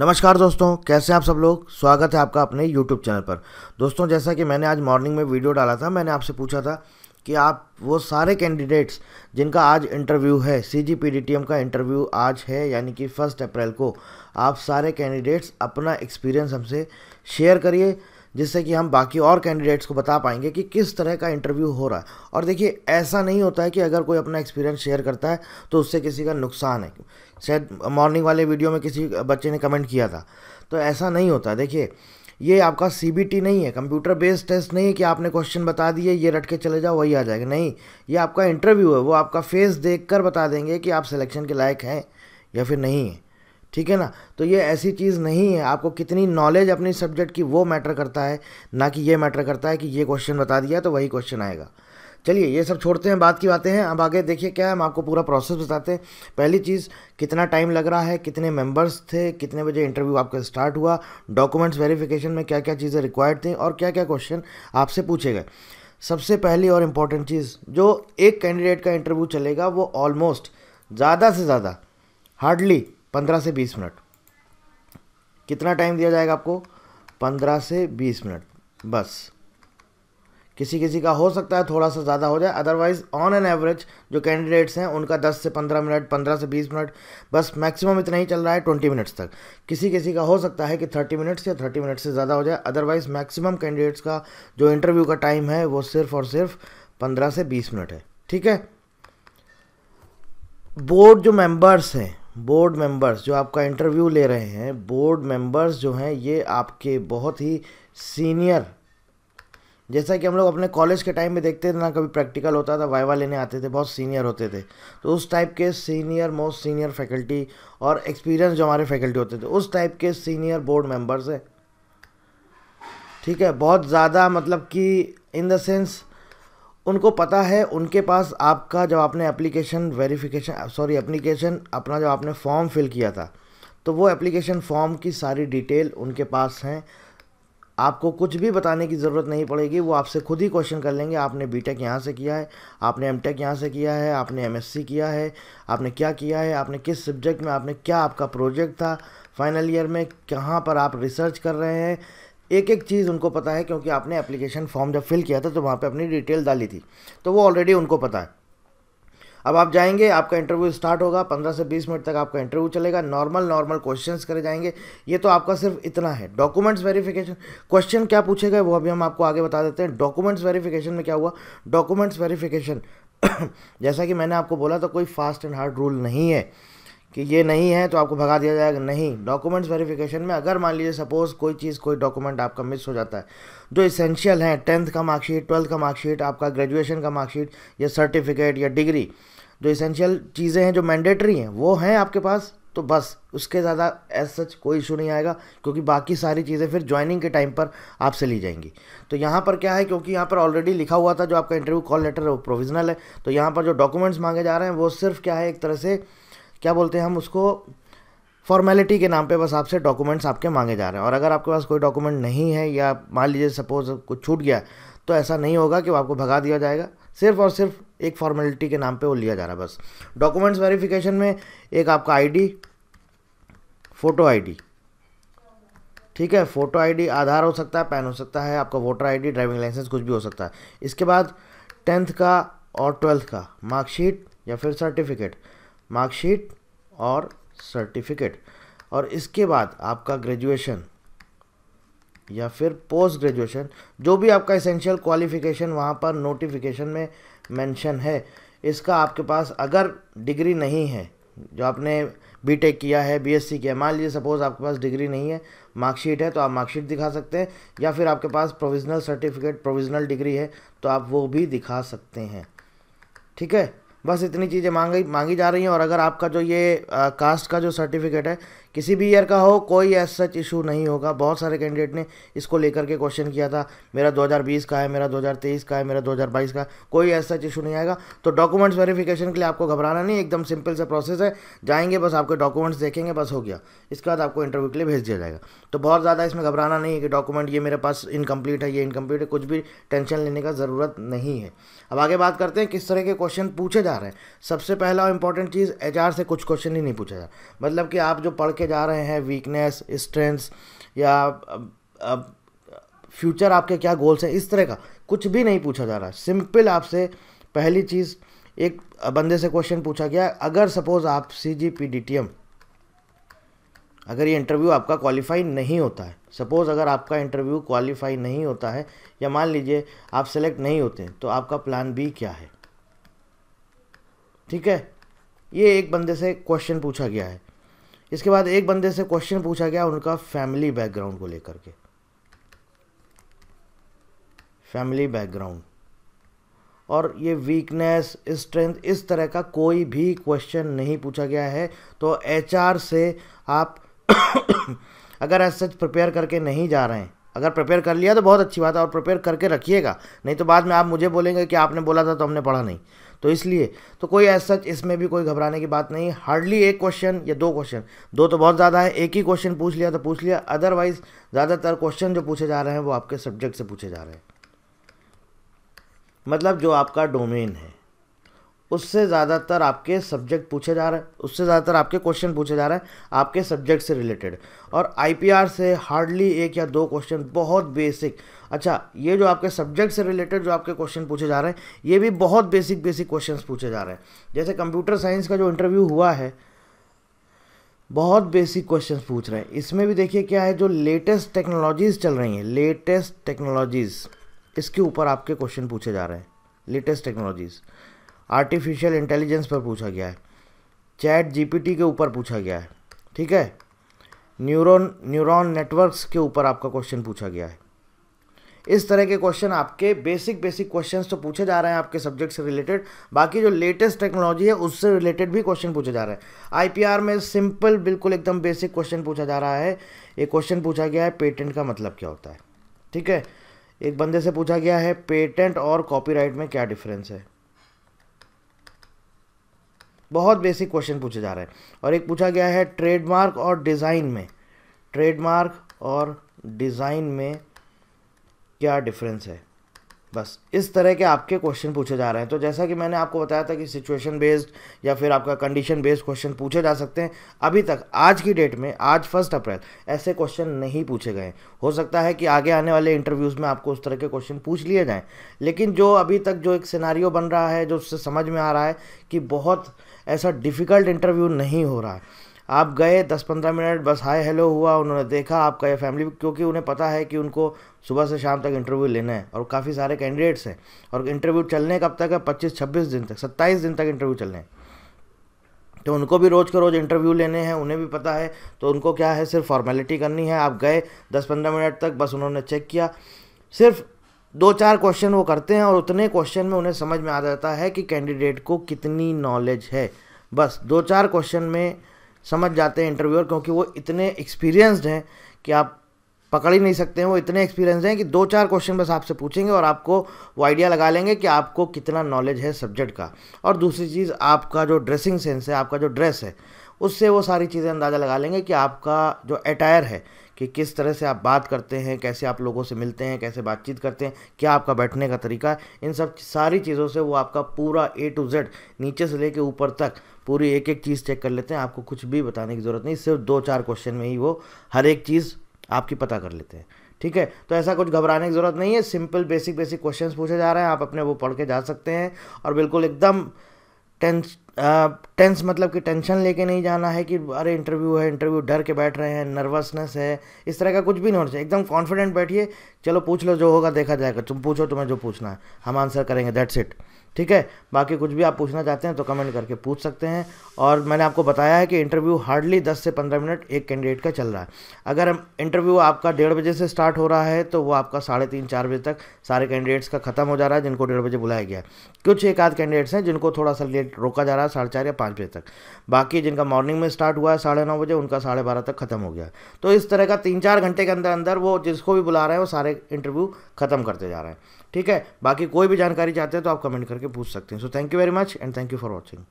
नमस्कार दोस्तों कैसे आप सब लोग स्वागत है आपका अपने YouTube चैनल पर दोस्तों जैसा कि मैंने आज मॉर्निंग में वीडियो डाला था मैंने आपसे पूछा था कि आप वो सारे कैंडिडेट्स जिनका आज इंटरव्यू है C G P D T M का इंटरव्यू आज है यानी कि फर्स्ट अप्रैल को आप सारे कैंडिडेट्स अपना एक्सपीरियंस हमसे शेयर करिए जिससे कि हम बाकी और कैंडिडेट्स को बता पाएंगे कि किस तरह का इंटरव्यू हो रहा है और देखिए ऐसा नहीं होता है कि अगर कोई अपना एक्सपीरियंस शेयर करता है तो उससे किसी का नुकसान है शायद मॉर्निंग वाले वीडियो में किसी बच्चे ने कमेंट किया था तो ऐसा नहीं होता देखिए ये आपका सी नहीं है कंप्यूटर बेस्ड टेस्ट नहीं है कि आपने क्वेश्चन बता दिए ये रट के चले जाओ वही आ जाएगा नहीं ये आपका इंटरव्यू है वो आपका फेस देख कर बता देंगे कि आप सिलेक्शन के लायक हैं या फिर नहीं है ठीक है ना तो ये ऐसी चीज़ नहीं है आपको कितनी नॉलेज अपनी सब्जेक्ट की वो मैटर करता है ना कि ये मैटर करता है कि ये क्वेश्चन बता दिया तो वही क्वेश्चन आएगा चलिए ये सब छोड़ते हैं बात की बातें हैं अब आगे देखिए क्या है हम आपको पूरा प्रोसेस बताते हैं पहली चीज़ कितना टाइम लग रहा है कितने मेंबर्स थे कितने बजे इंटरव्यू आपका स्टार्ट हुआ डॉक्यूमेंट्स वेरिफिकेशन में क्या क्या चीज़ें रिक्वायर्ड थी और क्या क्या क्वेश्चन आपसे पूछे गए सबसे पहली और इम्पॉर्टेंट चीज़ जो एक कैंडिडेट का इंटरव्यू चलेगा वो ऑलमोस्ट ज़्यादा से ज़्यादा हार्डली पंद्रह से बीस मिनट कितना टाइम दिया जाएगा आपको पंद्रह से बीस मिनट बस किसी किसी का हो सकता है थोड़ा सा ज़्यादा हो जाए अदरवाइज ऑन एन एवरेज जो कैंडिडेट्स हैं उनका 10 से 15 मिनट 15 से 20 मिनट बस मैक्सिमम इतना ही चल रहा है 20 मिनट्स तक किसी किसी का हो सकता है कि 30 मिनट्स या 30 मिनट से ज़्यादा हो जाए अदरवाइज मैक्सिमम कैंडिडेट्स का जो इंटरव्यू का टाइम है वो सिर्फ और सिर्फ पंद्रह से बीस मिनट है ठीक है बोर्ड जो मेम्बर्स हैं बोर्ड मेंबर्स जो आपका इंटरव्यू ले रहे हैं बोर्ड मेंबर्स जो हैं ये आपके बहुत ही सीनियर जैसा कि हम लोग अपने कॉलेज के टाइम में देखते थे ना कभी प्रैक्टिकल होता था वाइवा लेने आते थे बहुत सीनियर होते थे तो उस टाइप के सीनियर मोस्ट सीनियर फैकल्टी और एक्सपीरियंस जो हमारे फैकल्टी होते थे उस टाइप के सीनियर बोर्ड मेंबर्स हैं ठीक है बहुत ज़्यादा मतलब कि इन द सेंस उनको पता है उनके पास आपका जब आपने एप्लीकेशन वेरिफिकेशन सॉरी एप्लीकेशन अपना जब आपने फॉर्म फिल किया था तो वो एप्लीकेशन फॉर्म की सारी डिटेल उनके पास हैं आपको कुछ भी बताने की ज़रूरत नहीं पड़ेगी वो आपसे खुद ही क्वेश्चन कर लेंगे आपने बी टेक यहाँ से किया है आपने एम टेक यहाँ से किया है आपने एम एस सी किया है आपने क्या किया है आपने किस सब्जेक्ट में आपने क्या आपका प्रोजेक्ट था फाइनल ईयर में कहाँ पर आप रिसर्च कर रहे हैं एक एक चीज़ उनको पता है क्योंकि आपने एप्लीकेशन फॉर्म जब फिल किया था तो वहाँ पे अपनी डिटेल डाली थी तो वो ऑलरेडी उनको पता है अब आप जाएंगे आपका इंटरव्यू स्टार्ट होगा पंद्रह से बीस मिनट तक आपका इंटरव्यू चलेगा नॉर्मल नॉर्मल क्वेश्चंस करे जाएंगे ये तो आपका सिर्फ इतना है डॉक्यूमेंट्स वेरिफिकेशन क्वेश्चन क्या पूछे गए वो अभी हम आपको आगे बता देते हैं डॉक्यूमेंट्स वेरिफिकेशन में क्या हुआ डॉक्यूमेंट्स वेरिफिकेशन जैसा कि मैंने आपको बोला तो कोई फास्ट एंड हार्ड रूल नहीं है कि ये नहीं है तो आपको भगा दिया जाएगा नहीं डॉक्यूमेंट्स वेरिफिकेशन में अगर मान लीजिए सपोज कोई चीज़ कोई डॉक्यूमेंट आपका मिस हो जाता है जो इसेंशियल है टेंथ का मार्कशीट ट्वेल्थ का मार्कशीट आपका ग्रेजुएशन का मार्कशीट या सर्टिफिकेट या डिग्री जो इसेंशियल चीज़ें हैं जो मैंडेटरी हैं वो हैं आपके पास तो बस उसके ज़्यादा एज सच कोई इशू नहीं आएगा क्योंकि बाकी सारी चीज़ें फिर ज्वाइनिंग के टाइम पर आपसे ली जाएंगी तो यहाँ पर क्या है क्योंकि यहाँ पर ऑलरेडी लिखा हुआ था जो आपका इंटरव्यू कॉल लेटर है वो प्रोविजनल है तो यहाँ पर जो डॉक्यूमेंट्स मांगे जा रहे हैं वो सिर्फ क्या है एक तरह से क्या बोलते हैं हम उसको फॉर्मेलिटी के नाम पे बस आपसे डॉक्यूमेंट्स आपके मांगे जा रहे हैं और अगर आपके पास कोई डॉक्यूमेंट नहीं है या मान लीजिए सपोज कुछ छूट गया तो ऐसा नहीं होगा कि वो आपको भगा दिया जाएगा सिर्फ और सिर्फ एक फॉर्मेलिटी के नाम पे वो लिया जा रहा है बस डॉक्यूमेंट्स वेरिफिकेशन में एक आपका आईडी फ़ोटो आईडी ठीक है फ़ोटो आईडी आधार हो सकता है पैन हो सकता है आपका वोटर आईडी ड्राइविंग लाइसेंस कुछ भी हो सकता है इसके बाद टेंथ का और ट्वेल्थ का मार्कशीट या फिर सर्टिफिकेट मार्कशीट और सर्टिफिकेट और इसके बाद आपका ग्रेजुएशन या फिर पोस्ट ग्रेजुएशन जो भी आपका इसेंशियल क्वालिफिकेशन वहाँ पर नोटिफिकेशन में मेंशन है इसका आपके पास अगर डिग्री नहीं है जो आपने बीटेक किया है बीएससी किया मान लीजिए सपोज़ आपके पास डिग्री नहीं है मार्कशीट है तो आप मार्कशीट दिखा सकते हैं या फिर आपके पास प्रोविजनल सर्टिफिकेट प्रोविजनल डिग्री है तो आप वो भी दिखा सकते हैं ठीक है बस इतनी चीज़ें मांगी मांगी जा रही हैं और अगर आपका जो ये कास्ट का जो सर्टिफिकेट है किसी भी ईयर का हो कोई एज सच इशू नहीं होगा बहुत सारे कैंडिडेट ने इसको लेकर के क्वेश्चन किया था मेरा 2020 का है मेरा 2023 का है मेरा 2022 का कोई एज सच इशू नहीं आएगा तो डॉक्यूमेंट्स वेरिफिकेशन के लिए आपको घबराना नहीं एकदम सिंपल सा प्रोसेस है जाएंगे बस आपके डॉक्यूमेंट्स देखेंगे बस हो गया इसके बाद आपको इंटरव्यू के लिए भेज दिया जाएगा तो बहुत ज़्यादा इसमें घबराना नहीं है कि डॉक्यूमेंट ये मेरे पास इनकम्प्लीट है ये इनकम्प्लीट है कुछ भी टेंशन लेने का ज़रूरत नहीं है अब आगे बात करते हैं किस तरह के क्वेश्चन पूछे जा रहे हैं सबसे पहला और इंपॉर्टेंट चीज़ एच से कुछ क्वेश्चन ही नहीं पूछा जा मतलब कि आप जो पढ़ के जा रहे हैं वीकनेस स्ट्रेंथ्स या फ्यूचर आपके क्या गोल्स हैं इस तरह का कुछ भी नहीं पूछा जा रहा सिंपल आपसे पहली चीज़ एक बंदे से क्वेश्चन पूछा गया अगर सपोज़ आप C G P D T M अगर ये इंटरव्यू आपका क्वालिफाई नहीं होता है सपोज़ अगर आपका इंटरव्यू क्वालिफाई नहीं होता है या मान लीजिए आप सेलेक्ट नहीं होते तो आपका प्लान बी क्या है ठीक है ये एक बंदे से क्वेश्चन पूछा गया है इसके बाद एक बंदे से क्वेश्चन पूछा गया उनका फैमिली बैकग्राउंड को लेकर के फैमिली बैकग्राउंड और ये वीकनेस स्ट्रेंथ इस तरह का कोई भी क्वेश्चन नहीं पूछा गया है तो एचआर से आप अगर एज सच प्रिपेयर करके नहीं जा रहे हैं अगर प्रिपेयर कर लिया तो बहुत अच्छी बात है और प्रिपेयर करके रखिएगा नहीं तो बाद में आप मुझे बोलेंगे कि आपने बोला था तो हमने पढ़ा नहीं तो इसलिए तो कोई ऐसा सच इसमें भी कोई घबराने की बात नहीं हार्डली एक क्वेश्चन या दो क्वेश्चन दो तो बहुत ज़्यादा है एक ही क्वेश्चन पूछ लिया तो पूछ लिया अदरवाइज ज़्यादातर क्वेश्चन जो पूछे जा रहे हैं वो आपके सब्जेक्ट से पूछे जा रहे हैं मतलब जो आपका डोमेन है उससे ज़्यादातर आपके सब्जेक्ट पूछे जा रहे हैं उससे ज़्यादातर आपके क्वेश्चन पूछे जा रहे हैं आपके सब्जेक्ट से रिलेटेड और आई से हार्डली एक या दो क्वेश्चन बहुत बेसिक अच्छा ये जो आपके सब्जेक्ट से रिलेटेड जो आपके क्वेश्चन पूछे जा रहे हैं ये भी बहुत बेसिक बेसिक क्वेश्चन पूछे जा रहे हैं जैसे कंप्यूटर साइंस का जो इंटरव्यू हुआ है बहुत बेसिक क्वेश्चंस पूछ रहे हैं इसमें भी देखिए क्या है जो लेटेस्ट टेक्नोलॉजीज़ चल रही हैं लेटेस्ट टेक्नोलॉजीज़ इसके ऊपर आपके क्वेश्चन पूछे जा रहे हैं लेटेस्ट टेक्नोलॉजीज़ आर्टिफिशियल इंटेलिजेंस पर पूछा गया है चैट जीपीटी के ऊपर पूछा गया है ठीक है न्यूरॉन न्यूरॉन नेटवर्क्स के ऊपर आपका क्वेश्चन पूछा गया है इस तरह के क्वेश्चन आपके बेसिक बेसिक क्वेश्चन तो पूछे जा रहे हैं आपके सब्जेक्ट से रिलेटेड बाकी जो लेटेस्ट टेक्नोलॉजी है उससे रिलेटेड भी क्वेश्चन पूछे जा रहे हैं आई में सिंपल बिल्कुल एकदम बेसिक क्वेश्चन पूछा जा रहा है ये क्वेश्चन पूछा गया है पेटेंट का मतलब क्या होता है ठीक है एक बंदे से पूछा गया है पेटेंट और कॉपीराइट में क्या डिफरेंस है बहुत बेसिक क्वेश्चन पूछे जा रहे हैं और एक पूछा गया है ट्रेडमार्क और डिज़ाइन में ट्रेडमार्क और डिज़ाइन में क्या डिफरेंस है बस इस तरह के आपके क्वेश्चन पूछे जा रहे हैं तो जैसा कि मैंने आपको बताया था कि सिचुएशन बेस्ड या फिर आपका कंडीशन बेस्ड क्वेश्चन पूछे जा सकते हैं अभी तक आज की डेट में आज फर्स्ट अप्रैल ऐसे क्वेश्चन नहीं पूछे गए हो सकता है कि आगे आने वाले इंटरव्यूज़ में आपको उस तरह के क्वेश्चन पूछ लिए जाएँ लेकिन जो अभी तक जो एक सिनारियो बन रहा है जो उससे समझ में आ रहा है कि बहुत ऐसा डिफ़िकल्ट इंटरव्यू नहीं हो रहा है आप गए दस पंद्रह मिनट बस हाय हेलो हुआ उन्होंने देखा आपका ये फैमिली क्योंकि उन्हें पता है कि उनको सुबह से शाम तक इंटरव्यू लेना है और काफ़ी सारे कैंडिडेट्स हैं और इंटरव्यू चलने कब तक है पच्चीस छब्बीस दिन तक सत्ताईस दिन तक इंटरव्यू चलने तो उनको भी रोज़ का रोज़ इंटरव्यू लेने हैं उन्हें भी पता है तो उनको क्या है सिर्फ फॉर्मेलिटी करनी है आप गए दस पंद्रह मिनट तक बस उन्होंने चेक किया सिर्फ दो चार क्वेश्चन वो करते हैं और उतने क्वेश्चन में उन्हें समझ में आ जाता है कि कैंडिडेट को कितनी नॉलेज है बस दो चार क्वेश्चन में समझ जाते हैं इंटरव्यूअर क्योंकि वो इतने एक्सपीरियंस्ड हैं कि आप पकड़ ही नहीं सकते हैं वो इतने एक्सपीरियंस हैं कि दो चार क्वेश्चन बस आपसे पूछेंगे और आपको वो आइडिया लगा लेंगे कि आपको कितना नॉलेज है सब्जेक्ट का और दूसरी चीज़ आपका जो ड्रेसिंग सेंस है आपका जो ड्रेस है उससे वो सारी चीज़ें अंदाज़ा लगा लेंगे कि आपका जो अटायर है कि किस तरह से आप बात करते हैं कैसे आप लोगों से मिलते हैं कैसे बातचीत करते हैं क्या आपका बैठने का तरीका है इन सब सारी चीज़ों से वो आपका पूरा ए टू जेड नीचे से लेके ऊपर तक पूरी एक एक चीज़ चेक कर लेते हैं आपको कुछ भी बताने की ज़रूरत नहीं सिर्फ दो चार क्वेश्चन में ही वो हर एक चीज़ आपकी पता कर लेते हैं ठीक है तो ऐसा कुछ घबराने की ज़रूरत नहीं है सिंपल बेसिक बेसिक क्वेश्चंस पूछे जा रहे हैं आप अपने वो पढ़ के जा सकते हैं और बिल्कुल एकदम टेंस टेंस मतलब कि टेंशन लेके नहीं जाना है कि अरे इंटरव्यू है इंटरव्यू डर के बैठ रहे हैं नर्वसनेस है इस तरह का कुछ भी नहीं होना चाहिए एकदम कॉन्फिडेंट बैठिए चलो पूछ लो जो होगा देखा जाएगा तुम पूछो तुम्हें जो पूछना है हम आंसर करेंगे दैट्स इट ठीक है बाकी कुछ भी आप पूछना चाहते हैं तो कमेंट करके पूछ सकते हैं और मैंने आपको बताया है कि इंटरव्यू हार्डली 10 से 15 मिनट एक कैंडिडेट का चल रहा है अगर इंटरव्यू आपका डेढ़ बजे से स्टार्ट हो रहा है तो वो आपका साढ़े तीन चार बजे तक सारे कैंडिडेट्स का ख़त्म हो जा रहा है जिनको डेढ़ बजे बुलाया गया कुछ एक आध कैंडिडेट्स हैं जिनको थोड़ा सा लेट रोका जा रहा है है साढ़े चार या पाँच बजे तक बाकी जिनका मॉर्निंग में स्टार्ट हुआ है साढ़े नौ बजे उनका साढ़े बारह तक खत्म हो गया तो इस तरह का तीन चार घंटे के अंदर अंदर वो जिसको भी बुला रहे हैं वो सारे इंटरव्यू खत्म करते जा रहे हैं ठीक है बाकी कोई भी जानकारी चाहते हैं तो आप कमेंट करके पूछ सकते हैं so thank you very much and thank you for watching